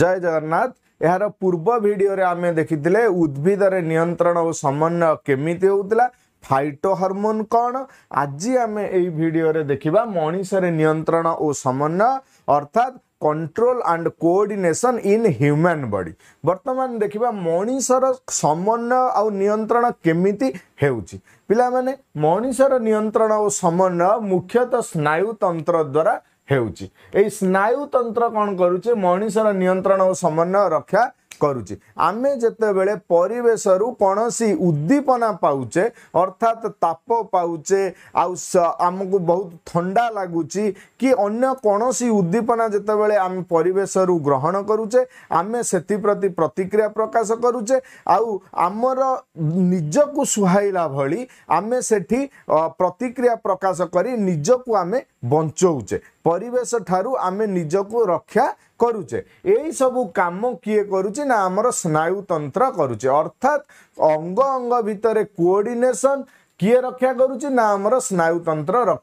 जय जगन्नाथ यहाँ पूर्व भिडियो आमे देखि उद्भिदर नियन्त्रण ओ समन्वय के फाइटो हर्मोन कन् आज आम यही भिडियो देखा मनिष र नियन्त्रण ओ समन्वय अर्थात control and connection in human body वर्तमान देखि मनिष समन्वय आउ नियन्त्रण केमि हे पान मनिषर नियन्त्रण औ समन्वय मुख्यतः द्वारा ହେଉଛି ଏଇ ସ୍ନାୟୁତନ୍ତ୍ର କ'ଣ କରୁଛି ମଣିଷର ନିୟନ୍ତ୍ରଣ ଓ ସମନ୍ୱୟ ରକ୍ଷା କରୁଛି ଆମେ ଯେତେବେଳେ ପରିବେଶରୁ କୌଣସି ଉଦ୍ଦୀପନା ପାଉଛେ ଅର୍ଥାତ୍ ତାପ ପାଉଛେ ଆଉ ଆମକୁ ବହୁତ ଥଣ୍ଡା ଲାଗୁଛି କି ଅନ୍ୟ କୌଣସି ଉଦ୍ଦୀପନା ଯେତେବେଳେ ଆମେ ପରିବେଶରୁ ଗ୍ରହଣ କରୁଛେ ଆମେ ସେଥିପ୍ରତି ପ୍ରତିକ୍ରିୟା ପ୍ରକାଶ କରୁଛେ ଆଉ ଆମର ନିଜକୁ ସୁହାଇଲା ଭଳି ଆମେ ସେଠି ପ୍ରତିକ୍ରିୟା ପ୍ରକାଶ କରି ନିଜକୁ ଆମେ बचौँ परिवेश ठुलो आमे निजको रक्षा गरुछ स्नायु कम कि अर्थात अंग अंग अङ्ग भोडिनेसन किए रक्षा ना स्नायु स्नायुतन्त्र रक्षा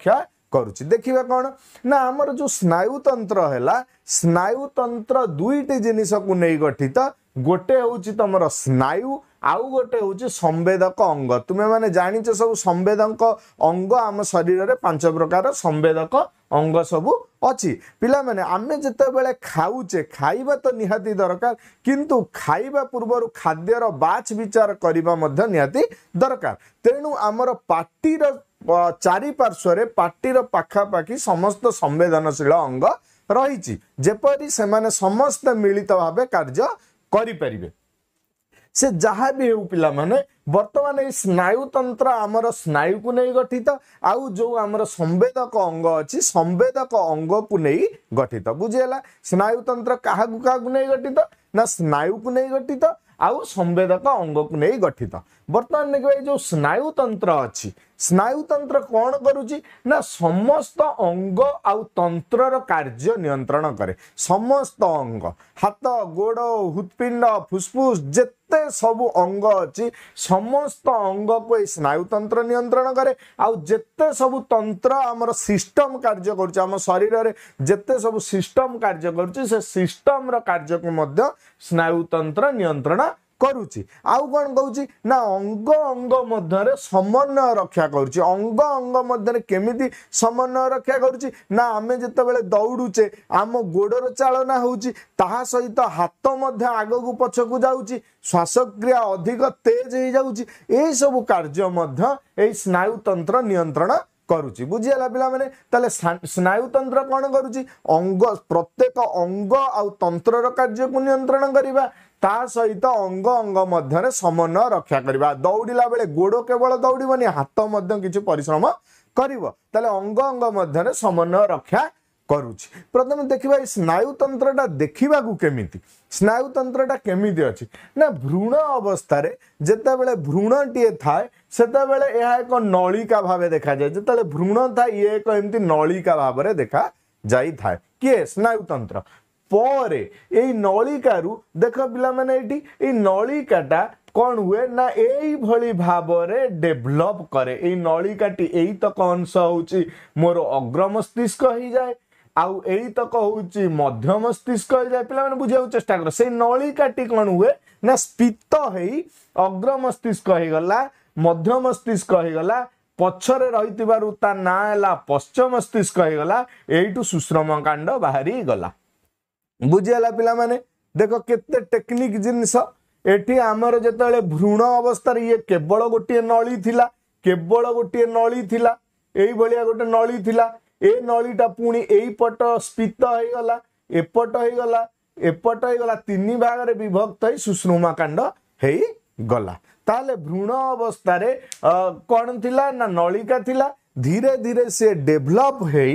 ना जो स्नायु कुरु देखि कम स्नायुतन्त्रनायुतन्त्र दुईटी को नै गठित गोटे हौ चाहिँ स्नायु ଆଉ ଗୋଟେ ହେଉଛି ସମ୍ବେଦକ ଅଙ୍ଗ ତୁମେମାନେ ଜାଣିଛ ସବୁ ସମ୍ବେଦକ ଅଙ୍ଗ ଆମ ଶରୀରରେ ପାଞ୍ଚ ପ୍ରକାର ସମ୍ବେଦକ ଅଙ୍ଗ ସବୁ ଅଛି ପିଲାମାନେ ଆମେ ଯେତେବେଳେ ଖାଉଛେ ଖାଇବା ତ ନିହାତି ଦରକାର କିନ୍ତୁ ଖାଇବା ପୂର୍ବରୁ ଖାଦ୍ୟର ବାଛ ବିଚାର କରିବା ମଧ୍ୟ ନିହାତି ଦରକାର ତେଣୁ ଆମର ପାଟିର ଚାରିପାର୍ଶ୍ୱରେ ପାଟିର ପାଖାପାଖି ସମସ୍ତ ସମ୍ବେଦନଶୀଳ ଅଙ୍ଗ ରହିଛି ଯେପରି ସେମାନେ ସମସ୍ତେ ମିଳିତ ଭାବେ କାର୍ଯ୍ୟ କରିପାରିବେ ସେ ଯାହା ବି ହେଉ ପିଲାମାନେ ବର୍ତ୍ତମାନ ଏଇ ସ୍ନାୟୁତନ୍ତ୍ର ଆମର ସ୍ନାୟୁକୁ ନେଇ ଗଠିତ ଆଉ ଯୋଉ ଆମର ସମ୍ବେଦକ ଅଙ୍ଗ ଅଛି ସମ୍ବେଦକ ଅଙ୍ଗକୁ ନେଇ ଗଠିତ ବୁଝିହେଲା ସ୍ନାୟୁତନ୍ତ୍ର କାହାକୁ କାହାକୁ ନେଇ ଗଠିତ ନା ସ୍ନାୟୁକୁ ନେଇ ଗଠିତ ଆଉ ସମ୍ବେଦକ ଅଙ୍ଗକୁ ନେଇ ଗଠିତ ବର୍ତ୍ତମାନ ଦେଖିବା ଏଇ ଯେଉଁ ସ୍ନାୟୁତନ୍ତ୍ର ଅଛି ସ୍ନାୟୁତନ୍ତ୍ର କ'ଣ କରୁଛି ନା ସମସ୍ତ ଅଙ୍ଗ ଆଉ ତନ୍ତ୍ରର କାର୍ଯ୍ୟ ନିୟନ୍ତ୍ରଣ କରେ ସମସ୍ତ ଅଙ୍ଗ ହାତ ଗୋଡ଼ ହୃତ୍ପିଣ୍ଡ ଫୁସ୍ଫୁସ୍ ଯେତେ ଯେତେ ସବୁ ଅଙ୍ଗ ଅଛି ସମସ୍ତ ଅଙ୍ଗକୁ ଏଇ ସ୍ନାୟୁତନ୍ତ୍ର ନିୟନ୍ତ୍ରଣ କରେ ଆଉ ଯେତେ ସବୁ ତନ୍ତ୍ର ଆମର ସିଷ୍ଟମ କାର୍ଯ୍ୟ କରୁଛି ଆମ ଶରୀରରେ ଯେତେ ସବୁ ସିଷ୍ଟମ କାର୍ଯ୍ୟ କରୁଛି ସେ ସିଷ୍ଟମର କାର୍ଯ୍ୟକୁ ମଧ୍ୟ ସ୍ନାୟୁତନ୍ତ୍ର ନିୟନ୍ତ୍ରଣ କରୁଛି ଆଉ କ'ଣ କହୁଛି ନା ଅଙ୍ଗ ଅଙ୍ଗ ମଧ୍ୟରେ ସମନ୍ୱୟ ରକ୍ଷା କରୁଛି ଅଙ୍ଗ ଅଙ୍ଗ ମଧ୍ୟରେ କେମିତି ସମନ୍ୱୟ ରକ୍ଷା କରୁଛି ନା ଆମେ ଯେତେବେଳେ ଦୌଡ଼ୁଛେ ଆମ ଗୋଡ଼ର ଚାଳନା ହେଉଛି ତାହା ସହିତ ହାତ ମଧ୍ୟ ଆଗକୁ ପଛକୁ ଯାଉଛି ଶ୍ୱାସକ୍ରିୟା ଅଧିକ ତେଜ ହେଇଯାଉଛି ଏହିସବୁ କାର୍ଯ୍ୟ ମଧ୍ୟ ଏହି ସ୍ନାୟୁତନ୍ତ୍ର ନିୟନ୍ତ୍ରଣ କରୁଛି ବୁଝିଗଲା ପିଲାମାନେ ତାହେଲେ ସ୍ନାୟୁତନ୍ତ୍ର କ'ଣ କରୁଛି ଅଙ୍ଗ ପ୍ରତ୍ୟେକ ଅଙ୍ଗ ଆଉ ତନ୍ତ୍ରର କାର୍ଯ୍ୟକୁ ନିୟନ୍ତ୍ରଣ କରିବା ତା ସହିତ ଅଙ୍ଗ ଅଙ୍ଗ ମଧ୍ୟରେ ସମନ୍ୱୟ ରକ୍ଷା କରିବା ଦୌଡ଼ିଲା ବେଳେ ଗୋଡ଼ କେବଳ ଦୌଡ଼ିବନି ହାତ ମଧ୍ୟ କିଛି ପରିଶ୍ରମ କରିବ ତାହେଲେ ଅଙ୍ଗ ଅଙ୍ଗ ମଧ୍ୟରେ ସମନ୍ୱୟ ରକ୍ଷା କରୁଛି ପ୍ରଥମେ ଦେଖିବା ଏଇ ସ୍ନାୟୁତନ୍ତ୍ରଟା ଦେଖିବାକୁ କେମିତି ସ୍ନାୟୁତନ୍ତ୍ରଟା କେମିତି ଅଛି ନା ଭ୍ରୂଣ ଅବସ୍ଥାରେ ଯେତେବେଳେ ଭ୍ରୂଣଟିଏ ଥାଏ ସେତେବେଳେ ଏହା ଏକ ନଳିକା ଭାବେ ଦେଖାଯାଏ ଯେତେବେଳେ ଭ୍ରୂଣ ଥାଏ ଇଏ ଏକ ଏମିତି ନଳିକା ଭାବରେ ଦେଖାଯାଇଥାଏ କିଏ ସ୍ନାୟୁତନ୍ତ୍ର ପରେ ଏଇ ନଳିକାରୁ ଦେଖ ପିଲାମାନେ ଏଇଠି ଏଇ ନଳିକାଟା କ'ଣ ହୁଏ ନା ଏଇଭଳି ଭାବରେ ଡେଭଲପ୍ କରେ ଏଇ ନଳିକାଟି ଏଇତକ ଅଂଶ ହେଉଛି ମୋର ଅଗ୍ର ମସ୍ତିଷ୍କ ହେଇଯାଏ ଆଉ ଏଇତକ ହେଉଛି ମଧ୍ୟ ମସ୍ତିଷ୍କ ହେଇଯାଏ ପିଲାମାନେ ବୁଝିବାକୁ ଚେଷ୍ଟା କର ସେଇ ନଳିକାଟି କ'ଣ ହୁଏ ନା ସ୍ପିତ ହେଇ ଅଗ୍ର ମସ୍ତିଷ୍କ ହେଇଗଲା ମଧ୍ୟ ମସ୍ତିଷ୍କ ହେଇଗଲା ପଛରେ ରହିଥିବାରୁ ତା ନାଁ ହେଲା ପଶ୍ଚ ମସ୍ତିଷ୍କ ହେଇଗଲା ଏଇଠୁ ସୁଶ୍ରମ କାଣ୍ଡ ବାହାରି ଗଲା ବୁଝିଗଲା ପିଲାମାନେ ଦେଖ କେତେ ଟେକ୍ନିକ ଜିନିଷ ଏଠି ଆମର ଯେତେବେଳେ ଭ୍ରୂଣ ଅବସ୍ଥାରେ ଇଏ କେବଳ ଗୋଟିଏ ନଳୀ ଥିଲା କେବଳ ଗୋଟିଏ ନଳୀ ଥିଲା ଏଇଭଳିଆ ଗୋଟେ ନଳୀ ଥିଲା ଏ ନଳୀଟା ପୁଣି ଏଇପଟ ସ୍ପିତ ହେଇଗଲା ଏପଟ ହେଇଗଲା ଏପଟ ହେଇଗଲା ତିନି ଭାଗରେ ବିଭକ୍ତ ହେଇ ସୁଶ୍ରୁମା କାଣ୍ଡ ହେଇଗଲା ताले भ्रूण अवस्था रे कौन थिला ना नलिका थिला धीरे धीरे से डेवलप है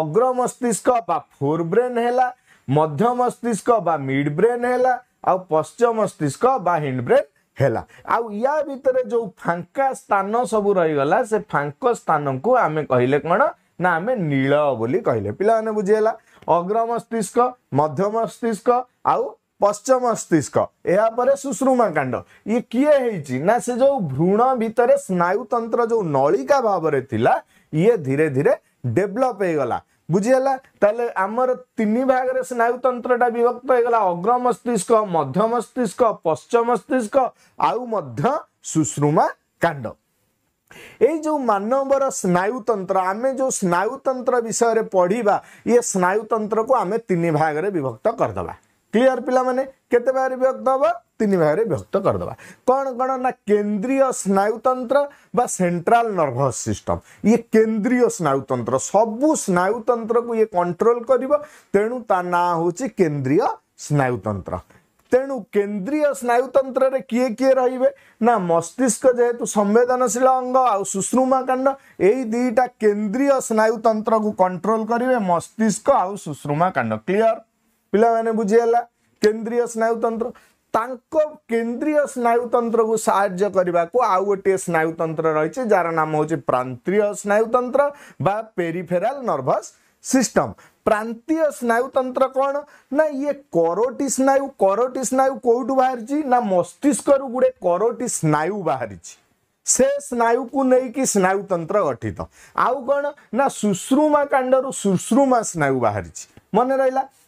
अग्र मस्तिष्क बा फोर ब्रेन हैला मध्यम मस्तिष्क बा मिड ब्रेन है आउ पश्चिम मस्तिष्क बा हिंड ब्रेन है या भीतर जो फांका स्थान सब रही गला से फांक स्थान को आम कहले कोन ना आमे नील बोली कहले पिला ने अग्र मस्तिष्क मध्य मस्तिष्क आउ पश्चम मस्तिष्क यपे सुश्रुमा कांड इ भ्रूण है स्नायु भित्र जो नलिका भाबरे थाहा ये धीरे धीरे डेभलप हे गला तले तर तिन भाग रे स्नायु स्नायुतन्त्रा विभक्त हे हुन्छ अग्र मस्तिष्क मध्यमस्तिष्क पश्चिम मस्तिष्क मध्य सुश्रुमा कांड ए जो मानवर स्नायु स्युतन्त्र आमे जो स्नायु स्नायुतन्त्र विषय रे ये स्नायु इ को आमे तिन भाग रे विभक्त कर गरिदवा क्लीयर पाने केत भाग में विभक्त हम तीन भाग में विभक्त करदे कौन कौन ना केन्द्रीय स्नायुतंत्र बा नर्भस सिस्टम ये केन्द्रीय स्नायुतंत्र सबू स्नायुतंत्र को ये कंट्रोल कर तेणु ता ना हूँ केन्द्रीय स्नायुतंत्र तेणु केन्द्रीय स्नायुतंत्र किए किए रे ना मस्तिष्क जेहेतु संवेदनशील अंग आश्रुमा कांड यही दुईटा केंद्रीय स्नायुतंत्र को कंट्रोल करेंगे मस्तिष्क आ आश्रुमा कांड क्लीयर पाने बुझीगला केन्द्रीय स्नायुतंत्र केन्द्रीय स्नायुतंत्र को सायुक आउ गोटे स्नायुतंत्र रही है जार नाम हूँ प्रांतीय स्नायुतंत्र पेरीफेराल नर्भस सिस्टम प्रांतीय स्नायुतंत्र कौन ना ये करोटी स्नायु करोटी स्नायु कौटू बाहरी ना मस्तिष्क रु गुटे करोटी स्नायु बाहरी से स्नायु को लेकिन स्नायुतंत्र गठित आउ कौन ना सुश्रुमा कांड रु सुश्रुमा स्नायु बाहरी मन रहा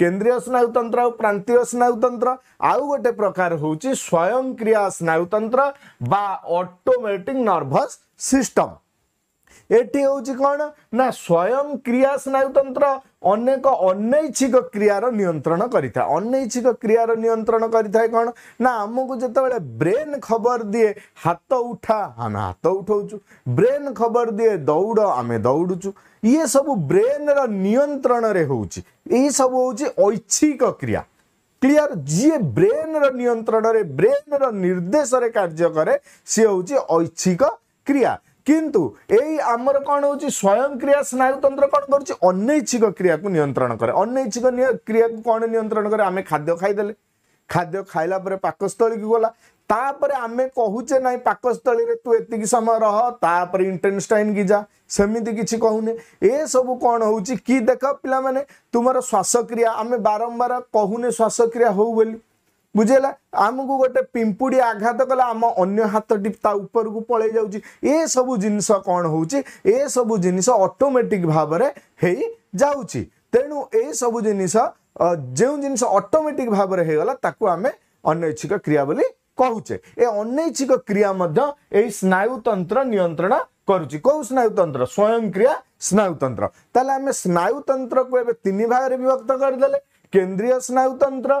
କେନ୍ଦ୍ରୀୟ ସ୍ନାୟୁତନ୍ତ୍ର ଆଉ ପ୍ରାନ୍ତୀୟ ସ୍ନାୟୁତନ୍ତ୍ର ଆଉ ଗୋଟେ ପ୍ରକାର ହେଉଛି ସ୍ୱୟଂକ୍ରିୟା ସ୍ନାୟୁତନ୍ତ୍ର ବା ଅଟୋମେଟିକ୍ ନର୍ଭସ୍ ସିଷ୍ଟମ୍ ଏଠି ହେଉଛି କ'ଣ ନା ସ୍ୱୟଂକ୍ରିୟା ସ୍ନାୟୁତନ୍ତ୍ର ଅନେକ ଅନୈଚ୍ଛିକ କ୍ରିୟାର ନିୟନ୍ତ୍ରଣ କରିଥାଏ ଅନୈଚ୍ଛିକ କ୍ରିୟାର ନିୟନ୍ତ୍ରଣ କରିଥାଏ କ'ଣ ନା ଆମକୁ ଯେତେବେଳେ ବ୍ରେନ୍ ଖବର ଦିଏ ହାତ ଉଠା ଆମେ ହାତ ଉଠଉଛୁ ବ୍ରେନ୍ ଖବର ଦିଏ ଦୌଡ଼ ଆମେ ଦୌଡ଼ୁଛୁ ଇଏ ସବୁ ବ୍ରେନ୍ର ନିୟନ୍ତ୍ରଣରେ ହେଉଛି ଏହି ସବୁ ହେଉଛି ଐଚ୍ଛିକ କ୍ରିୟା କ୍ଲିୟର ଯିଏ ବ୍ରେନ୍ର ନିୟନ୍ତ୍ରଣରେ ବ୍ରେନ୍ର ନିର୍ଦ୍ଦେଶରେ କାର୍ଯ୍ୟ କରେ ସିଏ ହେଉଛି ଐଚ୍ଛିକ କ୍ରିୟା କିନ୍ତୁ ଏଇ ଆମର କ'ଣ ହେଉଛି ସ୍ୱୟଂକ୍ରିୟା ସ୍ନାୟୁତନ୍ତ୍ର କ'ଣ କରୁଛି ଅନୈଚ୍ଛିକ କ୍ରିୟାକୁ ନିୟନ୍ତ୍ରଣ କରେ ଅନୈଚ୍ଛିକ କ୍ରିୟାକୁ କ'ଣ ନିୟନ୍ତ୍ରଣ କରେ ଆମେ ଖାଦ୍ୟ ଖାଇଦେଲେ ଖାଦ୍ୟ ଖାଇଲା ପରେ ପାକସ୍ଥଳୀକୁ ଗଲା ତାପରେ ଆମେ କହୁଛେ ନାହିଁ ପାକସ୍ଥଳୀରେ ତୁ ଏତିକି ସମୟ ରହ ତାପରେ ଇଣ୍ଟେନଷ୍ଟାଇନ୍ କି ଯା ସେମିତି କିଛି କହୁନେ ଏସବୁ କ'ଣ ହେଉଛି କି ଦେଖ ପିଲାମାନେ ତୁମର ଶ୍ୱାସକ୍ରିୟା ଆମେ ବାରମ୍ବାର କହୁନେ ଶ୍ୱାସକ୍ରିୟା ହଉ ବୋଲି बुझिला आमु गए पिम्पुडी आघात कला आम अन्य हात टि तर पलै जाउँछु जिस किसु जिनिस अटोमेटिक भावना हुन्छ तेणु एसबु जिनिस जिस अटोमेटिक भावना हुगलामे अनैच्छ क्रिया पनि केैच्छिक क्रिया स्नायुतन्त्र नियन्त्रण गरु स्वयंक्रिया स्नायुतन्त्र त स्युतन्त्रको एन भाग विभक्त गरिदेले केन्द्रीय स्नायुतन्त्र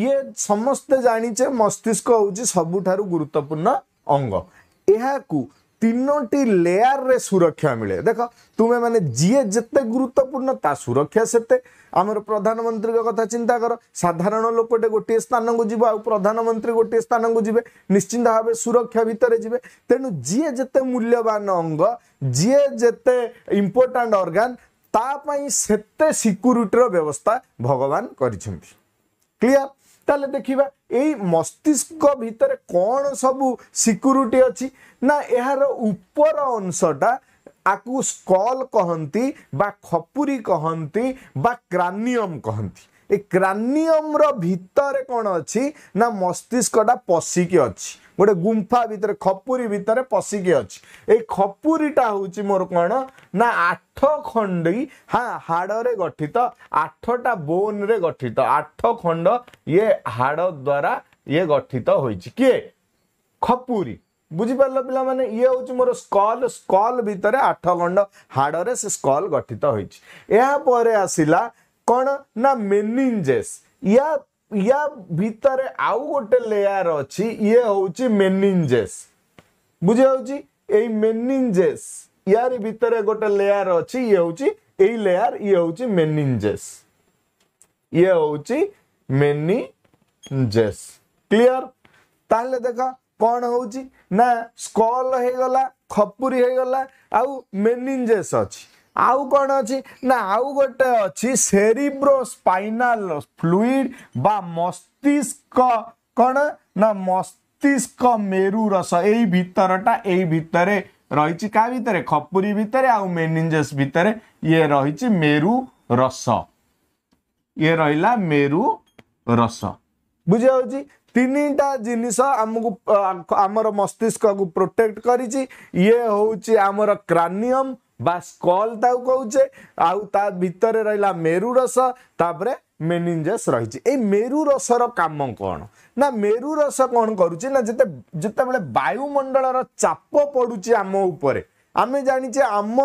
ଇଏ ସମସ୍ତେ ଜାଣିଛେ ମସ୍ତିଷ୍କ ହେଉଛି ସବୁଠାରୁ ଗୁରୁତ୍ୱପୂର୍ଣ୍ଣ ଅଙ୍ଗ ଏହାକୁ ତିନୋଟି ଲେୟାରରେ ସୁରକ୍ଷା ମିଳେ ଦେଖ ତୁମେମାନେ ଯିଏ ଯେତେ ଗୁରୁତ୍ୱପୂର୍ଣ୍ଣ ତା ସୁରକ୍ଷା ସେତେ ଆମର ପ୍ରଧାନମନ୍ତ୍ରୀଙ୍କ କଥା ଚିନ୍ତା କର ସାଧାରଣ ଲୋକଟେ ଗୋଟିଏ ସ୍ଥାନକୁ ଯିବ ଆଉ ପ୍ରଧାନମନ୍ତ୍ରୀ ଗୋଟିଏ ସ୍ଥାନକୁ ଯିବେ ନିଶ୍ଚିନ୍ତ ଭାବେ ସୁରକ୍ଷା ଭିତରେ ଯିବେ ତେଣୁ ଯିଏ ଯେତେ ମୂଲ୍ୟବାନ ଅଙ୍ଗ ଯିଏ ଯେତେ ଇମ୍ପୋର୍ଟାଣ୍ଟ ଅର୍ଗାନ ତା ପାଇଁ ସେତେ ସିକ୍ୟୁରିଟିର ବ୍ୟବସ୍ଥା ଭଗବାନ କରିଛନ୍ତି କ୍ଲିଅର ତାହେଲେ ଦେଖିବା ଏଇ ମସ୍ତିଷ୍କ ଭିତରେ କ'ଣ ସବୁ ସିକ୍ୟୁରିଟି ଅଛି ନା ଏହାର ଉପର ଅଂଶଟା ଆକୁ ସ୍କଲ୍ କହନ୍ତି ବା ଖପୁରୀ କହନ୍ତି ବା କ୍ରାନିୟମ୍ କହନ୍ତି ଏ କ୍ରାନିୟମ୍ର ଭିତରେ କ'ଣ ଅଛି ନା ମସ୍ତିଷ୍କଟା ପଶିକି ଅଛି ଗୋଟେ ଗୁମ୍ଫା ଭିତରେ ଖପୁରୀ ଭିତରେ ପଶିକି ଅଛି ଏଇ ଖପୁରୀଟା ହେଉଛି ମୋର କ'ଣ ନା ଆଠ ଖଣ୍ଡି ହାଁ ହାଡ଼ରେ ଗଠିତ ଆଠଟା ବୋନ୍ରେ ଗଠିତ ଆଠ ଖଣ୍ଡ ଇଏ ହାଡ଼ ଦ୍ୱାରା ଇଏ ଗଠିତ ହୋଇଛି କିଏ ଖପୁରୀ ବୁଝିପାରିଲ ପିଲାମାନେ ଇଏ ହେଉଛି ମୋର ସ୍କଲ୍ ସ୍କଲ୍ ଭିତରେ ଆଠ ଖଣ୍ଡ ହାଡ଼ରେ ସେ ସ୍କଲ୍ ଗଠିତ ହୋଇଛି ଏହାପରେ ଆସିଲା कौन ना मेनिंजेस या या भीतर आउ गोटे लेयर अच्छी ये होउछि मेनिंजेस बुझे मेनिंजेस यार भीतर गोटे लेयर अछि ये होउछि एई लेयर ये होउछि मेनिंजेस ये होउछि मेनिंजेस क्लियर ताले देखा कौन होउछि ना स्कॉल हे गला खपुरी हे गला आउ मेनिंजेस अछि ଆଉ କ'ଣ ଅଛି ନା ଆଉ ଗୋଟେ ଅଛି ସେରିବ୍ରୋ ସ୍ପାଇନାଲ ଫ୍ଲୁଇଡ୍ ବା ମସ୍ତିଷ୍କ କ'ଣ ନା ମସ୍ତିଷ୍କ ମେରୁ ରସ ଏଇ ଭିତରଟା ଏଇ ଭିତରେ ରହିଛି କାହା ଭିତରେ ଖପୁରୀ ଭିତରେ ଆଉ ମେନିଞ୍ଜେସ୍ ଭିତରେ ଇଏ ରହିଛି ମେରୁ ରସ ଇଏ ରହିଲା ମେରୁ ରସ ବୁଝିହେଉଛି ତିନିଟା ଜିନିଷ ଆମକୁ ଆମର ମସ୍ତିଷ୍କକୁ ପ୍ରୋଟେକ୍ଟ କରିଛି ଇଏ ହେଉଛି ଆମର କ୍ରାନିୟମ୍ ବା ସ୍କଲ୍ ତାକୁ କହୁଛେ ଆଉ ତା ଭିତରେ ରହିଲା ମେରୁରସ ତାପରେ ମେନିଞ୍ଜସ୍ ରହିଛି ଏଇ ମେରୁରସର କାମ କ'ଣ ନା ମେରୁରସ କ'ଣ କରୁଛି ନା ଯେତେ ଯେତେବେଳେ ବାୟୁମଣ୍ଡଳର ଚାପ ପଡ଼ୁଛି ଆମ ଉପରେ ଆମେ ଜାଣିଛେ ଆମ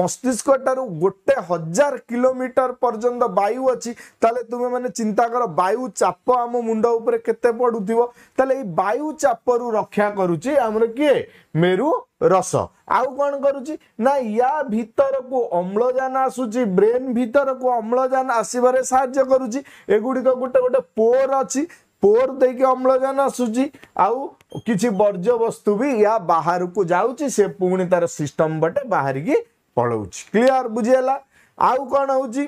ମସ୍ତିଷ୍କ ଠାରୁ ଗୋଟେ ହଜାର କିଲୋମିଟର ପର୍ଯ୍ୟନ୍ତ ବାୟୁ ଅଛି ତାହେଲେ ତୁମେ ମାନେ ଚିନ୍ତା କର ବାୟୁ ଚାପ ଆମ ମୁଣ୍ଡ ଉପରେ କେତେ ପଡୁଥିବ ତାହେଲେ ଏଇ ବାୟୁ ଚାପରୁ ରକ୍ଷା କରୁଛି ଆମର କିଏ ମେରୁ ରସ ଆଉ କ'ଣ କରୁଛି ନା ୟା ଭିତରକୁ ଅମ୍ଳଜାନ ଆସୁଛି ବ୍ରେନ୍ ଭିତରକୁ ଅମ୍ଳଜାନ ଆସିବାରେ ସାହାଯ୍ୟ କରୁଛି ଏଗୁଡ଼ିକ ଗୋଟେ ଗୋଟେ ପୋର ଅଛି ପୋର ଦେଇକି ଅମ୍ଳଜାନ ଆସୁଛି ଆଉ କିଛି ବର୍ଜ୍ୟବସ୍ତୁ ବି ୟା ବାହାରକୁ ଯାଉଛି ସେ ପୁଣି ତାର ସିଷ୍ଟମ୍ ବାଟେ ବାହାରିକି ପଳଉଛି କ୍ଲିଅର୍ ବୁଝିହେଲା ଆଉ କ'ଣ ହେଉଛି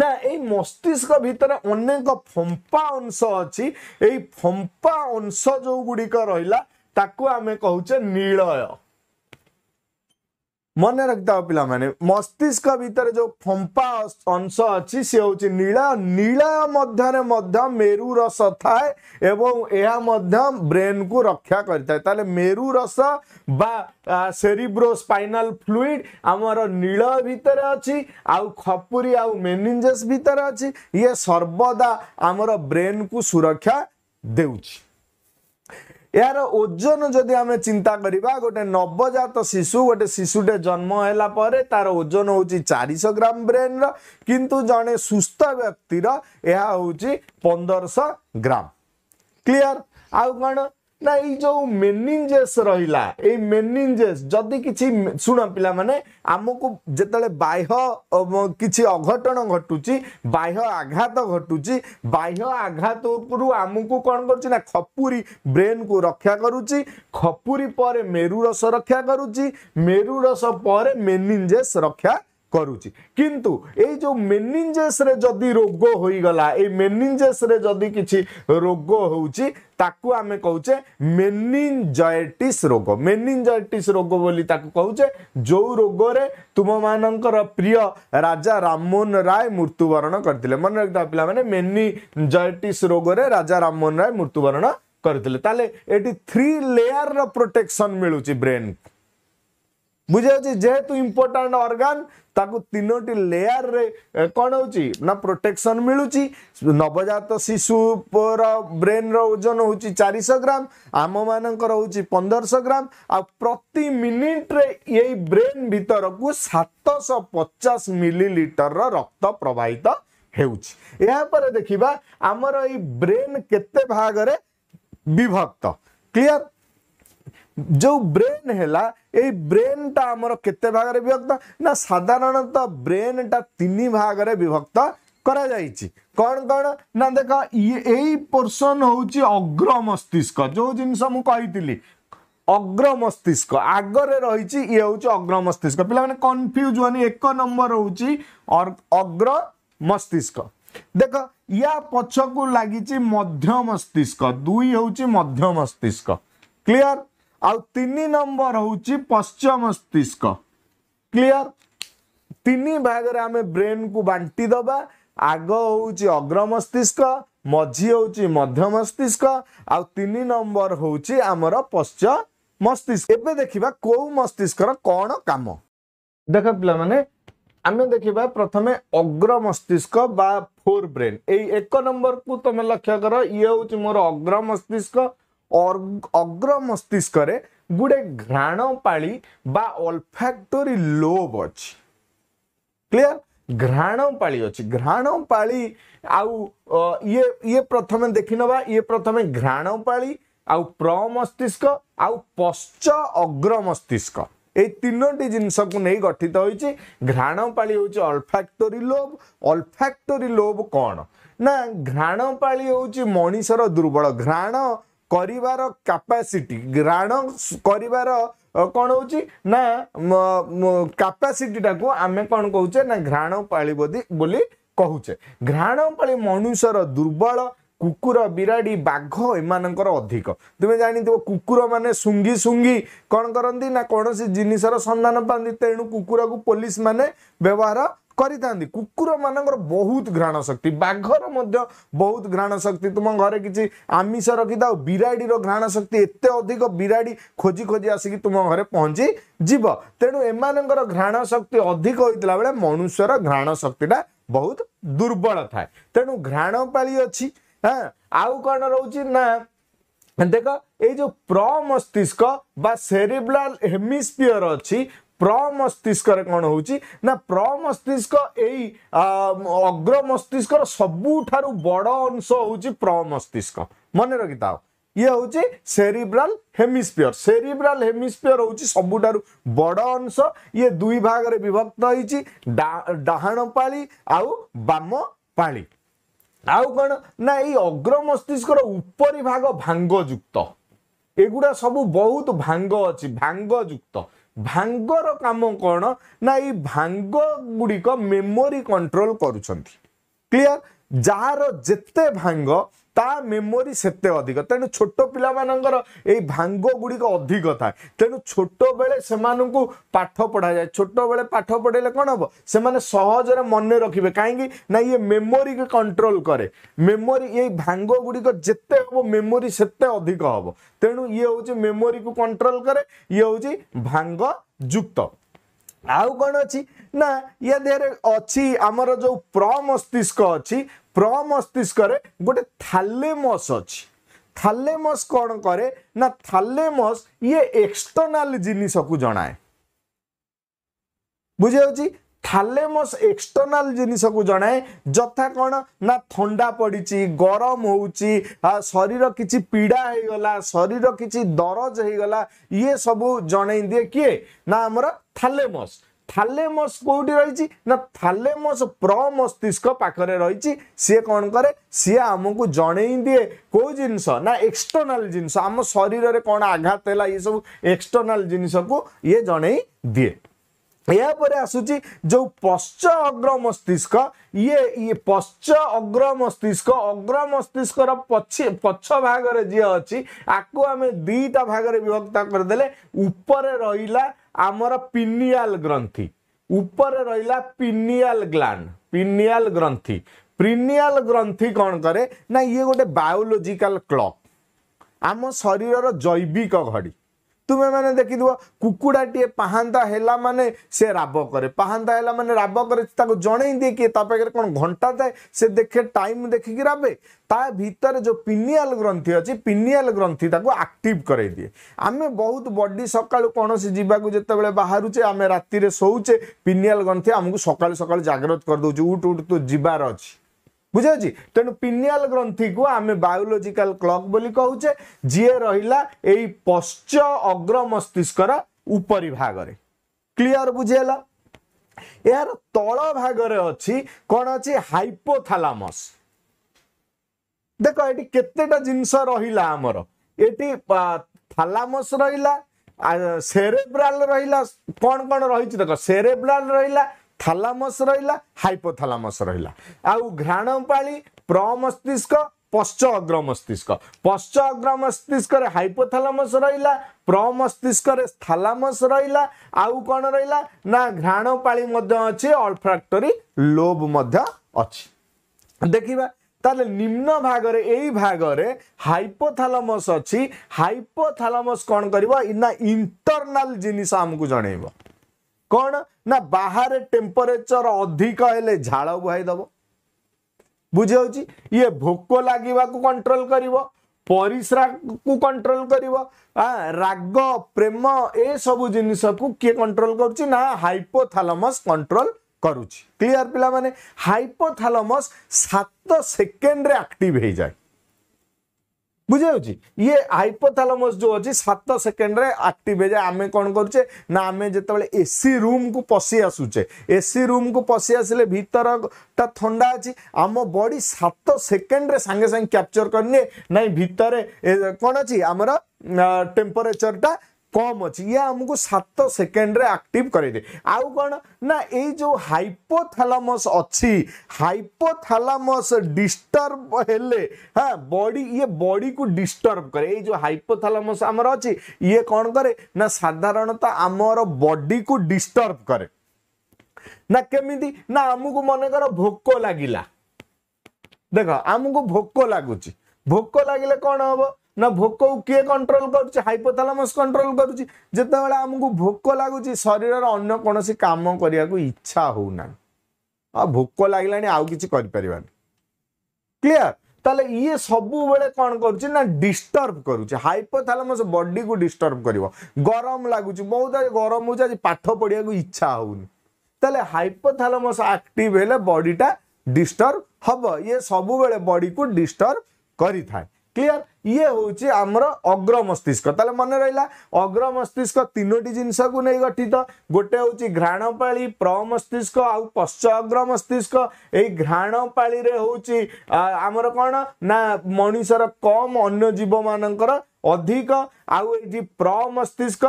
ନା ଏଇ ମସ୍ତିଷ୍କ ଭିତରେ ଅନେକ ଫମ୍ପା ଅଂଶ ଅଛି ଏଇ ଫମ୍ପା ଅଂଶ ଯେଉଁ ଗୁଡ଼ିକ ରହିଲା ତାକୁ ଆମେ କହୁଛେ ନିଳୟ ମନେ ରଖିଥାଅ ପିଲାମାନେ ମସ୍ତିଷ୍କ ଭିତରେ ଯୋଉ ଫମ୍ପା ଅଂଶ ଅଛି ସେ ହେଉଛି ନୀଳା ନୀଳା ମଧ୍ୟରେ ମଧ୍ୟ ମେରୁ ରସ ଥାଏ ଏବଂ ଏହା ମଧ୍ୟ ବ୍ରେନକୁ ରକ୍ଷା କରିଥାଏ ତାହେଲେ ମେରୁ ରସ ବା ସେରିବ୍ରୋ ସ୍ପାଇନାଲ ଫ୍ଲୁଇଡ୍ ଆମର ନୀଳ ଭିତରେ ଅଛି ଆଉ ଖପୁରୀ ଆଉ ମେନିଞ୍ଜେସ୍ ଭିତରେ ଅଛି ଇଏ ସର୍ବଦା ଆମର ବ୍ରେନକୁ ସୁରକ୍ଷା ଦେଉଛି ଏହାର ଓଜନ ଯଦି ଆମେ ଚିନ୍ତା କରିବା ଗୋଟେ ନବଜାତ ଶିଶୁ ଗୋଟେ ଶିଶୁଟେ ଜନ୍ମ ହେଲା ପରେ ତାର ଓଜନ ହେଉଛି ଚାରିଶହ ଗ୍ରାମ ବ୍ରେନ୍ର କିନ୍ତୁ ଜଣେ ସୁସ୍ଥ ବ୍ୟକ୍ତିର ଏହା ହେଉଛି ପନ୍ଦରଶହ ଗ୍ରାମ କ୍ଲିଅର ଆଉ କ'ଣ ନା ଏଇ ଯୋଉ ମେନିଞ୍ଜେସ୍ ରହିଲା ଏଇ ମେନିଞ୍ଜେସ୍ ଯଦି କିଛି ଶୁଣ ପିଲାମାନେ ଆମକୁ ଯେତେବେଳେ ବାହ୍ୟ କିଛି ଅଘଟଣ ଘଟୁଛି ବାହ୍ୟ ଆଘାତ ଘଟୁଛି ବାହ୍ୟ ଆଘାତରୁ ଆମକୁ କ'ଣ କରୁଛି ନା ଖପୁରୀ ବ୍ରେନ୍କୁ ରକ୍ଷା କରୁଛି ଖପୁରୀ ପରେ ମେରୁରସ ରକ୍ଷା କରୁଛି ମେରୁରସ ପରେ ମେନିଞ୍ଜେସ୍ ରକ୍ଷା କରୁଛି କିନ୍ତୁ ଏଇ ଯେଉଁ ମେନିଞ୍ଜେସ୍ରେ ଯଦି ରୋଗ ହୋଇଗଲା ଏଇ ମେନିଞ୍ଜେସ୍ରେ ଯଦି କିଛି ରୋଗ ହେଉଛି ତାକୁ ଆମେ କହୁଛେ ମେନିଞ୍ଜଏଟିସ୍ ରୋଗ ମେନିଞ୍ଜଏଟିସ୍ ରୋଗ ବୋଲି ତାକୁ କହୁଛେ ଯେଉଁ ରୋଗରେ ତୁମମାନଙ୍କର ପ୍ରିୟ ରାଜା ରାମମୋହନ ରାୟ ମୃତ୍ୟୁବରଣ କରିଥିଲେ ମନେ ରଖିଥିବା ପିଲାମାନେ ମେନିଞ୍ଜଏଟିସ୍ ରୋଗରେ ରାଜା ରାମମୋହନ ରାୟ ମୃତ୍ୟୁବରଣ କରିଥିଲେ ତାହେଲେ ଏଠି ଥ୍ରୀ ଲେୟାରର ପ୍ରୋଟେକ୍ସନ୍ ମିଳୁଛି ବ୍ରେନ୍କୁ बुझे जेहेतु इम्पोर्टाट अर्गान ତାକୁ ତିନୋଟି ଲେୟାରରେ କ'ଣ ହେଉଛି ନା ପ୍ରୋଟେକ୍ସନ୍ ମିଳୁଛି ନବଜାତ ଶିଶୁର ବ୍ରେନ୍ର ଓଜନ ହେଉଛି ଚାରିଶହ ଗ୍ରାମ ଆମମାନଙ୍କର ହେଉଛି ପନ୍ଦରଶହ ଗ୍ରାମ ଆଉ ପ୍ରତି ମିନିଟ୍ରେ ଏଇ ବ୍ରେନ୍ ଭିତରକୁ ସାତଶହ ପଚାଶ ମିଲିଲିଟରର ରକ୍ତ ପ୍ରବାହିତ ହେଉଛି ଏହାପରେ ଦେଖିବା ଆମର ଏଇ ବ୍ରେନ୍ କେତେ ଭାଗରେ ବିଭକ୍ତ କ୍ଲିଅର୍ जो ब्रेन है ब्रेन टाइम के विभक्त ना साधारणतः ब्रेन टा तीन भाग में विभक्त करा कौन कौन ना देख ये हूँ पोर्शन अग्र मस्तिष्क जो जिनस मु अग्र मस्तिष्क आगरे रही ये अग्र मस्तिष्क पे कन्फ्यूज हुए एक नंबर हूँ अग्र मस्तिष्क देख या पक्ष को लगी मध्य मस्तिष्क दुई हूँ मध्य मस्तिष्क क्लियर आउतिनि नम्बर हौ चाहिँ पश्च मस्तिष्क क्लिति ब्रेन को बांटी दबा आग हौ अग्र मस्तिष्क मझी मझि हौ मस्तिष्क आउ नम्बर हौ चाहिँ आम पश्च मस्तिष्क मस्तिष्क र कि आमे देख प्रथमे अग्र मस्तिष्क बा फोर ब्रेन एक नम्बर कु त लक्ष्य ये हजुर मोर अग्र मस्तिष्क অগ্র মস্তিষ্কের গুড়ে ঘ্রাণ পাড়ি বা অলফ্যাক্টোরি লোব অ্লিয়ার ক্লিয়ার ঘ্রাণ পাড়ি অছি পাড়ি আউ ইয়ে প্রথমে দেখি নবা ইয়ে প্রথমে ঘ্রাণ পাড়ি আউ মস্তিষ্ক আউ পশ্চ অগ্র মস্তিষ্ক এই তিনোটি জিনিষକୁ ନେଇ ଗଠିତ ହୋଇଛି ଘ୍ରାଣପାଳି ହେଉଛି ଅଲଫ୍ୟାକ୍ଟୋରୀ ଲୋବ୍ ଅଲଫ୍ୟାକ୍ଟୋରୀ ଲୋବ୍ କ'ଣ ନା ଘ୍ରାଣପାଳି হচ্ছে ମଣିଷର দুর্বল ঘ্রাণ କରିବାର କାପାସିଟି ଗ୍ରାଣ କରିବାର କ'ଣ ହେଉଛି ନା କାପାସିଟିଟାକୁ ଆମେ କ'ଣ କହୁଛେ ନା ଘ୍ରାଣ ପାଳି ବୋଲି କହୁଛେ ଘ୍ରାଣ ପାଳି ମନୁଷ୍ୟର ଦୁର୍ବଳ କୁକୁର ବିରାଡ଼ି ବାଘ ଏମାନଙ୍କର ଅଧିକ ତୁମେ ଜାଣିଥିବ କୁକୁରମାନେ ଶୁଙ୍ଘି ଶୁଙ୍ଘି କ'ଣ କରନ୍ତି ନା କୌଣସି ଜିନିଷର ସନ୍ଧାନ ପାଆନ୍ତି ତେଣୁ କୁକୁରକୁ ପୋଲିସ ମାନେ ବ୍ୟବହାର करी कुकुर मान बहुत घ्राण शक्ति बाघर मध्य बहुत घ्राण शक्ति तुम घर किसी आमिष रखी था विराड़ी घ्राण शक्ति एत अधिक विराड़ी खोजी खोजी आसिक तुम घर पहुँची जीव तेणु एम घ्राण शक्ति अधिक होता बेल मनुष्य घ्राण शक्ति बहुत दुर्बल था तेणु घ्राण पाड़ी अच्छी हाँ आउ कौन रोच ना देख ये जो प्रमस्तिष्क सेरिब्लाल हेमिस्पि अच्छी ପ୍ରମସ୍ତିଷ୍କରେ କ'ଣ ହେଉଛି ନା ପ୍ରମସ୍ତିଷ୍କ ଏଇ ଅଗ୍ର ମସ୍ତିଷ୍କର ସବୁଠାରୁ ବଡ଼ ଅଂଶ ହେଉଛି ପ୍ରମସ୍ତିଷ୍କ ମନେ ରଖିଥାଉ ଇଏ ହେଉଛି ସେରିବ୍ରାଲ ହେମିସ୍ପିୟର ସେରିବ୍ରାଲ ହେମିସ୍ପିୟର ହେଉଛି ସବୁଠାରୁ ବଡ଼ ଅଂଶ ଇଏ ଦୁଇ ଭାଗରେ ବିଭକ୍ତ ହେଇଛି ଡାହାଣ ପାଳି ଆଉ ବାମ ପାଳି ଆଉ କ'ଣ ନା ଏଇ ଅଗ୍ର ମସ୍ତିଷ୍କର ଉପରି ଭାଗ ଭାଙ୍ଗଯୁକ୍ତ ଏଗୁଡ଼ା ସବୁ ବହୁତ ଭାଙ୍ଗ ଅଛି ଭାଙ୍ଗଯୁକ୍ତ ଯୁକ୍ତ ଭାଙ୍ଗର କାମ କ'ଣ ନା ଏଇ ଭାଙ୍ଗ ଗୁଡ଼ିକ ମେମୋରି କଣ୍ଟ୍ରୋଲ କରୁଛନ୍ତି କ୍ଲିଅର ଯାହାର ଯେତେ ଭାଙ୍ଗ ତା ମେମୋରି ସେତେ ଅଧିକ ତେଣୁ ଛୋଟ ପିଲାମାନଙ୍କର ଏଇ ଭାଙ୍ଗ ଗୁଡ଼ିକ ଅଧିକ ଥାଏ ତେଣୁ ଛୋଟବେଳେ ସେମାନଙ୍କୁ ପାଠ ପଢ଼ାଯାଏ ଛୋଟବେଳେ ପାଠ ପଢ଼େଇଲେ କ'ଣ ହେବ ସେମାନେ ସହଜରେ ମନେ ରଖିବେ କାହିଁକି ନା ଇଏ ମେମୋରିକୁ କଣ୍ଟ୍ରୋଲ କରେ ମେମୋରି ଏଇ ଭାଙ୍ଗ ଗୁଡ଼ିକ ଯେତେ ହେବ ମେମୋରି ସେତେ ଅଧିକ ହେବ ତେଣୁ ଇଏ ହେଉଛି ମେମୋରିକୁ କଣ୍ଟ୍ରୋଲ କରେ ଇଏ ହେଉଛି ଭାଙ୍ଗ ଯୁକ୍ତ ଆଉ କ'ଣ ଅଛି ନା ଇଏ ଦେହରେ ଅଛି ଆମର ଯେଉଁ ପ୍ର ମସ୍ତିଷ୍କ ଅଛି ପ୍ରମସ୍ତିଷ୍କରେ ଗୋଟେ ଥାଲେମସ୍ ଅଛି ଥାଲେମସ୍ କ'ଣ କରେ ନା ଥାଲେମସ୍ ଇଏ ଏକ୍ସଟର୍ନାଲ ଜିନିଷକୁ ଜଣାଏ ବୁଝିହେଉଛି ଥାଲେମସ୍ ଏକ୍ସଟର୍ନାଲ ଜିନିଷକୁ ଜଣାଏ ଯଥା କ'ଣ ନା ଥଣ୍ଡା ପଡ଼ିଛି ଗରମ ହେଉଛି ଶରୀର କିଛି ପୀଡ଼ା ହେଇଗଲା ଶରୀର କିଛି ଦରଜ ହେଇଗଲା ଇଏ ସବୁ ଜଣେଇ ଦିଏ କିଏ ନା ଆମର ଥାଲେମସ୍ थालेमस ना थालेमस प्रमस्तिष्क कोन करे कन कि आमु जनै दिए कोष न एक्सटर्नल जिस हम शरीर कोन आघात होला ये एक्सटर्नाल जिनिस या परे आसु जो पश्च अग्र मस्तिष्क ये पश्च अग्र मस्तिष्क अग्रमस्तिष्क पछि पछ भाग अभक्त गरिदेले रहिला ଆମର ପିନିଆଲ ଗ୍ରନ୍ଥି ଉପରେ ରହିଲା ପିନିଆଲ ଗ୍ଲାଣ୍ଡ ପିନିଆଲ ଗ୍ରନ୍ଥି ପ୍ରିନିଆଲ ଗ୍ରନ୍ଥି କ'ଣ କରେ ନା ଇଏ ଗୋଟେ ବାୟୋଲୋଜିକାଲ କ୍ଲକ୍ ଆମ ଶରୀରର ଜୈବିକ ଘଡ଼ି ତୁମେମାନେ ଦେଖିଥିବ କୁକୁଡ଼ାଟିଏ ପାହାନ୍ତା ହେଲା ମାନେ ସେ ରାବ କରେ ପାହାନ୍ତା ହେଲା ମାନେ ରାବ କରେ ତାକୁ ଜଣେଇ ଦିଏ କିଏ ତା ପାଖରେ କ'ଣ ଘଣ୍ଟା ଥାଏ ସେ ଦେଖେ ଟାଇମ୍ ଦେଖିକି ରାବେ ତା ଭିତରେ ଯେଉଁ ପିନିଆଲ ଗ୍ରନ୍ଥି ଅଛି ପିନିଆଲ ଗ୍ରନ୍ଥି ତାକୁ ଆକ୍ଟିଭ କରେଇ ଦିଏ ଆମେ ବହୁତ ବଡି ସକାଳୁ କୌଣସି ଯିବାକୁ ଯେତେବେଳେ ବାହାରୁଛେ ଆମେ ରାତିରେ ଶୋଉଛେ ପିନିଆଲ ଗ୍ରନ୍ଥି ଆମକୁ ସକାଳୁ ସକାଳୁ ଜାଗ୍ରତ କରିଦେଉଛି ଉଠ ଉଠ ତୁ ଯିବାର ଅଛି ବୁଝିହଉଛି ତେଣୁ ପିନିଆଲ ଗ୍ରନ୍ଥିକୁ ଆମେ ବାୟୋଲୋଜିକାଲ କ୍ଲକ୍ ବୋଲି କହୁଛେ ଯିଏ ରହିଲା ଏଇ ପଶ୍ଚ ଅଗ୍ର ମସ୍ତିଷ୍କର ଉପରିଭାଗରେ କ୍ଲିଅର ବୁଝିହେଲା ଏହାର ତଳ ଭାଗରେ ଅଛି କ'ଣ ଅଛି ହାଇପୋଥାଲାମସ୍ ଦେଖ ଏଠି କେତେଟା ଜିନିଷ ରହିଲା ଆମର ଏଠି ଥାଲାମସ୍ ରହିଲା ସେରେବ୍ରାଲ ରହିଲା କ'ଣ କ'ଣ ରହିଛି ଦେଖ ସେରେବ୍ରାଲ ରହିଲା ଥାଲାମସ୍ ରହିଲା ହାଇପୋଥାଲାମସ୍ ରହିଲା ଆଉ ଘ୍ରାଣପାଳି ପ୍ରମସ୍ତିଷ୍କ ପଶ୍ଚ ଅଗ୍ର ମସ୍ତିଷ୍କ ପଶ୍ଚ ଅଗ୍ର ମସ୍ତିଷ୍କରେ ହାଇପୋଥାଲାମସ୍ ରହିଲା ପ୍ରମସ୍ତିଷ୍କରେ ସ୍ଥାଲାମସ୍ ରହିଲା ଆଉ କ'ଣ ରହିଲା ନା ଘ୍ରାଣପାଳି ମଧ୍ୟ ଅଛି ଅଲଫ୍ରାକ୍ଟରୀ ଲୋବ୍ ମଧ୍ୟ ଅଛି ଦେଖିବା ତାହେଲେ ନିମ୍ନ ଭାଗରେ ଏଇ ଭାଗରେ ହାଇପୋଥାଲାମସ୍ ଅଛି ହାଇପୋଥାଲାମସ୍ କ'ଣ କରିବ ନା ଇଣ୍ଟର୍ନାଲ୍ ଜିନିଷ ଆମକୁ ଜଣେଇବ କ'ଣ ନା ବାହାରେ ଟେମ୍ପରେଚର ଅଧିକ ହେଲେ ଝାଳ ବୁହାଇ ଦେବ ବୁଝିହେଉଛି ଇଏ ଭୋକ ଲାଗିବାକୁ କଣ୍ଟ୍ରୋଲ କରିବ ପରିସ୍ରାକୁ କଣ୍ଟ୍ରୋଲ କରିବ ରାଗ ପ୍ରେମ ଏସବୁ ଜିନିଷକୁ କିଏ କଣ୍ଟ୍ରୋଲ କରୁଛି ନା ହାଇପୋଥାଲମସ୍ କଣ୍ଟ୍ରୋଲ କରୁଛି କ୍ଲିଅର ପିଲାମାନେ ହାଇପୋଥାଲମସ୍ ସାତ ସେକେଣ୍ଡରେ ଆକ୍ଟିଭ ହେଇଯାଏ ବୁଝିଯାଉଛି ଇଏ ହାଇପୋଥାଲାମସ୍ ଯେଉଁ ଅଛି ସାତ ସେକେଣ୍ଡରେ ଆକ୍ଟିଭ୍ ହେଇଯାଏ ଆମେ କ'ଣ କରୁଛେ ନା ଆମେ ଯେତେବେଳେ ଏସି ରୁମ୍କୁ ପଶି ଆସୁଛେ ଏସି ରୁମ୍କୁ ପଶି ଆସିଲେ ଭିତରଟା ଥଣ୍ଡା ଅଛି ଆମ ବଡି ସାତ ସେକେଣ୍ଡରେ ସାଙ୍ଗେ ସାଙ୍ଗେ କ୍ୟାପଚର କରିନିଏ ନାଇଁ ଭିତରେ କ'ଣ ଅଛି ଆମର ଟେମ୍ପରେଚରଟା কম অছি ইয়া আমাকে সাত সেকেন্ডরে আকটিভ করাইদে আউ কোণ না এই যে হাইপোথালামস অছি হাইপোথালামস ডিস্টর্ব হলে হ্যাঁ বডি ইয়ে বডি কু ডিস্টর্ব করে এই যে হাইপোথালামস আমার অছি ইয়ে কোণ করে না সাধারণত আমার বডি কু ডিস্টর্ব করে না কেমিতি না আমাকে মনে কর ভোক লাগিলা দেখ আমাকে ভোক লাগুছি ভোক লাগিলে কোণ হব ନା ଭୋକକୁ କିଏ କଣ୍ଟ୍ରୋଲ କରୁଛି ହାଇପୋଥାଲାମସ୍ କଣ୍ଟ୍ରୋଲ କରୁଛି ଯେତେବେଳେ ଆମକୁ ଭୋକ ଲାଗୁଛି ଶରୀରର ଅନ୍ୟ କୌଣସି କାମ କରିବାକୁ ଇଚ୍ଛା ହେଉନାହିଁ ଆଉ ଭୋକ ଲାଗିଲାଣି ଆଉ କିଛି କରିପାରିବାନି କ୍ଲିଅର ତାହେଲେ ଇଏ ସବୁବେଳେ କ'ଣ କରୁଛି ନା ଡିଷ୍ଟର୍ବ କରୁଛି ହାଇପୋଥାଲାମସ୍ ବଡିକୁ ଡିଷ୍ଟର୍ବ କରିବ ଗରମ ଲାଗୁଛି ବହୁତ ଗରମ ହେଉଛି ଆଜି ପାଠ ପଢ଼ିବାକୁ ଇଚ୍ଛା ହେଉନି ତାହେଲେ ହାଇପୋଥାଲାମସ୍ ଆକ୍ଟିଭ ହେଲେ ବଡିଟା ଡିଷ୍ଟର୍ବ ହେବ ଇଏ ସବୁବେଳେ ବଡିକୁ ଡିଷ୍ଟର୍ବ କରିଥାଏ କ୍ଲିଅର ये हूँ आम अग्र मस्तिष्क मन रहा अग्र मस्तिष्क तीनोटी जिनस को नहीं गठित गोटे हूँ घ्राणपा मस्तिष्क आ पश्च अग्र मस्तिष्क घ्राणपा हूँ आमर कौन ना मनीषर कम अन्न जीव मानक अधिक आई प्रमस्तिष्क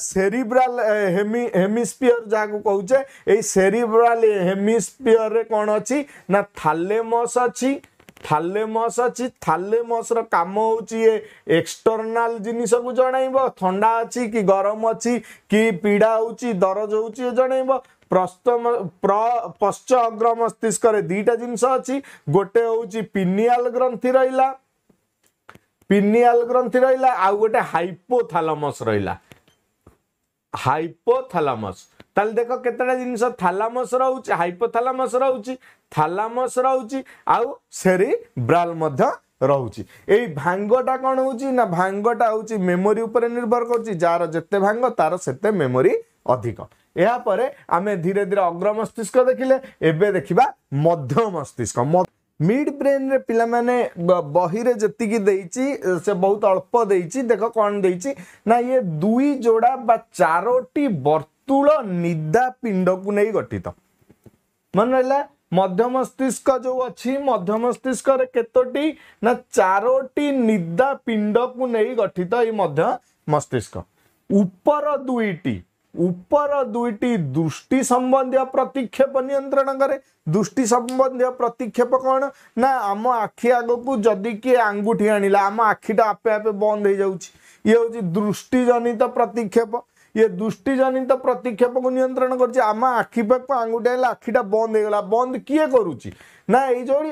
सेरिब्राल हेमी हेमिस्पियर जहाँ को कहचे ये सेरिब्राल हेमिस्पियर कौन अच्छी ना थालेमस अच्छी ଥାଲେମସ୍ ଅଛି ଥାଲେମସ୍ର କାମ ହେଉଛି ଏ ଏକ୍ସଟର୍ନାଲ୍ ଜିନିଷକୁ ଜଣାଇବ ଥଣ୍ଡା ଅଛି କି ଗରମ ଅଛି କି ପୀଡ଼ା ହେଉଛି ଦରଜ ହେଉଛି ଏ ଜଣାଇବ ପ୍ରସ୍ତମ ପ୍ର ପଶ୍ଚ ଅଗ୍ର ମସ୍ତିଷ୍କରେ ଦୁଇଟା ଜିନିଷ ଅଛି ଗୋଟେ ହେଉଛି ପିନିଆଲ ଗ୍ରନ୍ଥି ରହିଲା ପିନିଆଲ ଗ୍ରନ୍ଥି ରହିଲା ଆଉ ଗୋଟେ ହାଇପୋଥାଲାମସ୍ ରହିଲା ହାଇପୋଥାଲାମସ୍ ତାହେଲେ ଦେଖ କେତେଟା ଜିନିଷ ଥାଲାମସ୍ ରହୁଛି ହାଇପୋଥାଲାମସ୍ ରହୁଛି ଥାଲାମସ୍ ରହୁଛି ଆଉ ସେରିବ୍ରାଲ୍ ମଧ୍ୟ ରହୁଛି ଏଇ ଭାଙ୍ଗଟା କ'ଣ ହେଉଛି ନା ଭାଙ୍ଗଟା ହେଉଛି ମେମୋରି ଉପରେ ନିର୍ଭର କରୁଛି ଯାହାର ଯେତେ ଭାଙ୍ଗ ତାର ସେତେ ମେମୋରି ଅଧିକ ଏହାପରେ ଆମେ ଧୀରେ ଧୀରେ ଅଗ୍ର ମସ୍ତିଷ୍କ ଦେଖିଲେ ଏବେ ଦେଖିବା ମଧ୍ୟ ମସ୍ତିଷ୍କ ମିଡ୍ ବ୍ରେନ୍ରେ ପିଲାମାନେ ବହିରେ ଯେତିକି ଦେଇଛି ସେ ବହୁତ ଅଳ୍ପ ଦେଇଛି ଦେଖ କ'ଣ ଦେଇଛି ନା ଇଏ ଦୁଇ ଯୋଡ଼ା ବା ଚାରୋଟି ବର୍ତ୍ତୁଳ ନିଦା ପିଣ୍ଡକୁ ନେଇ ଗଠିତ ମନେ ରହିଲା ମଧ୍ୟ ମସ୍ତିଷ୍କ ଯେଉଁ ଅଛି ମଧ୍ୟ ମସ୍ତିଷ୍କରେ କେତୋଟି ନା ଚାରୋଟି ନିଦା ପିଣ୍ଡକୁ ନେଇ ଗଠିତ ଏଇ ମଧ୍ୟ ମସ୍ତିଷ୍କ ଉପର ଦୁଇଟି ଉପର ଦୁଇଟି ଦୃଷ୍ଟି ସମ୍ବନ୍ଧୀୟ ପ୍ରତିକ୍ଷେପ ନିୟନ୍ତ୍ରଣ କରେ ଦୃଷ୍ଟି ସମ୍ବନ୍ଧୀୟ ପ୍ରତିକ୍ଷେପ କ'ଣ ନା ଆମ ଆଖି ଆଗକୁ ଯଦି କିଏ ଆଙ୍ଗୁଠି ଆଣିଲା ଆମ ଆଖିଟା ଆପେ ଆପେ ବନ୍ଦ ହେଇଯାଉଛି ଇଏ ହେଉଛି ଦୃଷ୍ଟିଜନିତ ପ୍ରତିକ୍ଷେପ ଇଏ ଦୃଷ୍ଟିଜନିତ ପ୍ରତିକ୍ଷେପକୁ ନିୟନ୍ତ୍ରଣ କରୁଛି ଆମ ଆଖି ଆଖିପାଖକୁ ଆଙ୍ଗୁଠି ହେଲେ ଆଖିଟା ବନ୍ଦ ହେଇଗଲା ବନ୍ଦ କିଏ କରୁଛି ନା ଏଇ ଯେଉଁ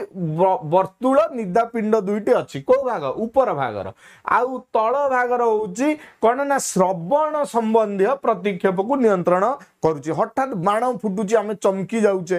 ବର୍ତ୍ତୁଳ ନିଦା ପିଣ୍ଡ ଦୁଇଟି ଅଛି କେଉଁ ଭାଗ ଉପର ଭାଗର ଆଉ ତଳ ଭାଗର ହଉଛି କ'ଣ ନା ଶ୍ରବଣ ସମ୍ବନ୍ଧୀୟ ପ୍ରତିକ୍ଷେପକୁ ନିୟନ୍ତ୍ରଣ କରୁଛି ହଠାତ୍ ବାଣ ଫୁଟୁଛି ଆମେ ଚମକି ଯାଉଛେ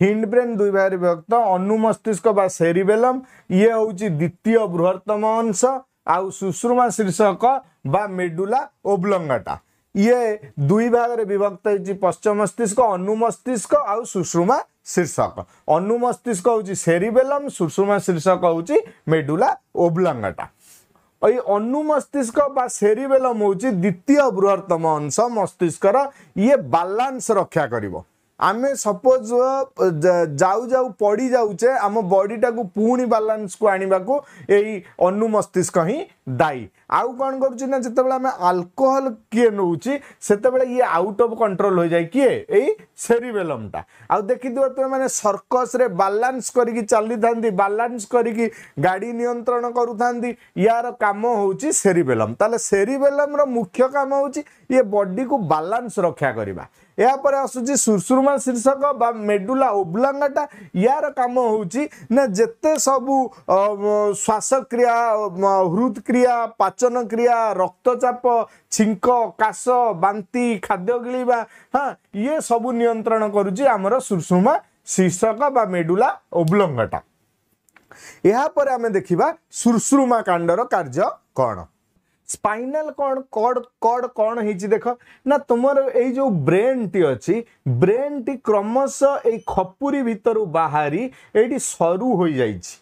हिंड ब्रेन दुई भाग विभक्त अनुमस्तिष्क सेरिबेलम ये हौ द्वितीय बृहत्तम अंश आ सुश्रुमा शीर्षक बा मेडुला ओब्लंगाटा ये दुई भाग विभक्त हो पश्चिम मस्तिष्क अनुमस्तिष्क आ सुश्रुमा शीर्षक अनुमस्तिष्क हो सेरिबेलम सुश्रुमा शीर्षक हौ मेडुला ओब्लंगाटा ओब्लङ्गटा अनुमस्तिष्क बा सेरिबेलम चाहिँ द्वितीय बृहत्तम अंश मस्तिष्क ये इ रक्षा रक्षाक ଆମେ ସପୋଜ ଯାଉ ଯାଉ ପଡ଼ି ଯାଉଛେ ଆମ ବଡ଼ିଟାକୁ ପୁଣି ବାଲାନ୍ସକୁ ଆଣିବାକୁ ଏଇ ଅନୁମସ୍ତିଷ୍କ ହିଁ ଦାୟୀ ଆଉ କ'ଣ କରୁଛି ନା ଯେତେବେଳେ ଆମେ ଆଲକୋହଲ କିଏ ନେଉଛି ସେତେବେଳେ ଇଏ ଆଉଟ୍ ଅଫ୍ କଣ୍ଟ୍ରୋଲ ହୋଇଯାଏ କିଏ ଏଇ ସେରିବେଲମ୍ଟା ଆଉ ଦେଖିଥିବ ତୁମେମାନେ ସର୍କସ୍ରେ ବାଲାନ୍ସ କରିକି ଚାଲିଥାନ୍ତି ବାଲାନ୍ସ କରିକି ଗାଡ଼ି ନିୟନ୍ତ୍ରଣ କରୁଥାନ୍ତି ୟାର କାମ ହେଉଛି ସେରିବେଲମ୍ ତାହେଲେ ସେରିବେଲମ୍ର ମୁଖ୍ୟ କାମ ହେଉଛି ଇଏ ବଡ଼ିକୁ ବାଲାନ୍ସ ରକ୍ଷା କରିବା ଏହାପରେ ଆସୁଛି ସୁରସୁରମା ଶୀର୍ଷକ ବା ମେଡୁଲା ଓବ୍ଲାଙ୍ଗାଟା ୟାର କାମ ହେଉଛି ନା ଯେତେ ସବୁ ଶ୍ୱାସକ୍ରିୟା ହୃଦକ୍ରିୟା ପାଚନ କ୍ରିୟା ରକ୍ତଚାପ ଛିଙ୍କ କାଶ ବାନ୍ତି ଖାଦ୍ୟ ଗିଳିବା ହଁ ଇଏ ସବୁ ନିୟନ୍ତ୍ରଣ କରୁଛି ଆମର ସୁରସୁମା ଶୀର୍ଷକ ବା ମେଡୁଲା ଓବ୍ଲଙ୍ଗଟା ଏହାପରେ ଆମେ ଦେଖିବା ସୁରସୁରମା କାଣ୍ଡର କାର୍ଯ୍ୟ କ'ଣ ସ୍ପାଇନାଲ କ'ଣ କଡ଼ କଡ଼ କ'ଣ ହେଇଛି ଦେଖ ନା ତୁମର ଏଇ ଯେଉଁ ବ୍ରେନ୍ଟି ଅଛି ବ୍ରେନ୍ଟି କ୍ରମଶଃ ଏଇ ଖପୁରୀ ଭିତରୁ ବାହାରି ଏଇଠି ସରୁ ହୋଇଯାଇଛି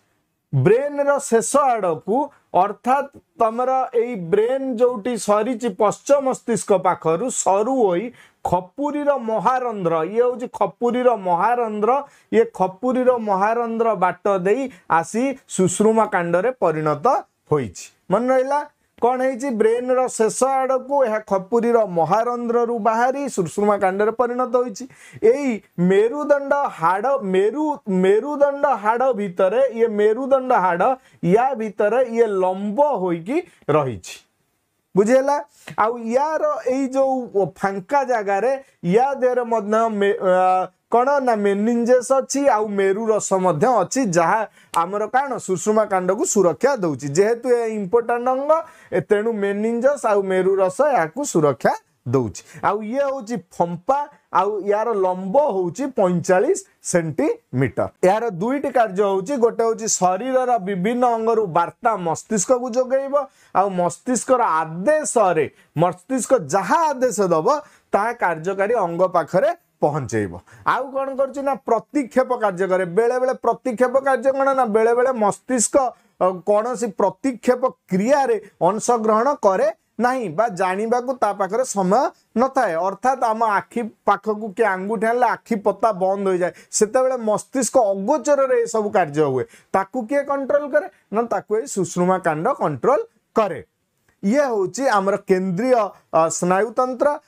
ବ୍ରେନ୍ର ଶେଷ ଆଡ଼କୁ ଅର୍ଥାତ୍ ତମର ଏଇ ବ୍ରେନ୍ ଯୋଉଠି ସରିଛି ପଶ୍ଚ ମସ୍ତିଷ୍କ ପାଖରୁ ସରୁ ହୋଇ ଖପୁରୀର ମହାରନ୍ଧ୍ର ଇଏ ହେଉଛି ଖପୁରୀର ମହାରନ୍ଧ୍ର ଇଏ ଖପୁରୀର ମହାରନ୍ଧ୍ର ବାଟ ଦେଇ ଆସି ସୁଶ୍ରୁମା କାଣ୍ଡରେ ପରିଣତ ହୋଇଛି ମନେ ରହିଲା कोण हि जी ब्रेन र सेसाड को या खपुरी रो महरेंद्र रु बाहारी सुरसुमा कांडर परिणत होई छी एई मेरु हाड मेरु मेरु दण्ड हाड भितरे ये मेरु हाड या भितरे ये लंबो होई की रही छी बुझेला आ यार एई जो फांका जागा रे या देर मदन କ'ଣ ନା ମେନିଞ୍ଜେସ୍ ଅଛି ଆଉ ମେରୁ ରସ ମଧ୍ୟ ଅଛି ଯାହା ଆମର କାରଣ ସୁଷୁମା କାଣ୍ଡକୁ ସୁରକ୍ଷା ଦେଉଛି ଯେହେତୁ ଏ ଇମ୍ପୋର୍ଟାଣ୍ଟ ଅଙ୍ଗ ତେଣୁ ମେନିଞ୍ଜସ୍ ଆଉ ମେରୁ ରସ ଏହାକୁ ସୁରକ୍ଷା ଦେଉଛି ଆଉ ଇଏ ହେଉଛି ଫମ୍ପା ଆଉ ୟାର ଲମ୍ବ ହେଉଛି ପଇଁଚାଳିଶ ସେଣ୍ଟିମିଟର ଏହାର ଦୁଇଟି କାର୍ଯ୍ୟ ହେଉଛି ଗୋଟେ ହେଉଛି ଶରୀରର ବିଭିନ୍ନ ଅଙ୍ଗରୁ ବାର୍ତ୍ତା ମସ୍ତିଷ୍କକୁ ଯୋଗାଇବ ଆଉ ମସ୍ତିଷ୍କର ଆଦେଶରେ ମସ୍ତିଷ୍କ ଯାହା ଆଦେଶ ଦେବ ତାହା କାର୍ଯ୍ୟକାରୀ ଅଙ୍ଗ ପାଖରେ पहुंचेब आउ कौन कर प्रतिक्षेप कार्य कै बेले बेले प्रतिक्षेप कार्य कौन ना बेले बेले मस्तिष्क कौन सी प्रतिक्षेप क्रियार अंशग्रहण कै ना बा जानवाक समय न थाए अर्थात आम आखि पाख को किए आंगूठे हाँ आखि पता बंद हो जाए से मस्तिष्क अगोचर यह सब कार्य हुए किए कंट्रोल कै ना सुषुमा कांड कंट्रोल करे ये हूँ आमर केन्द्रीय स्नायुतंत्र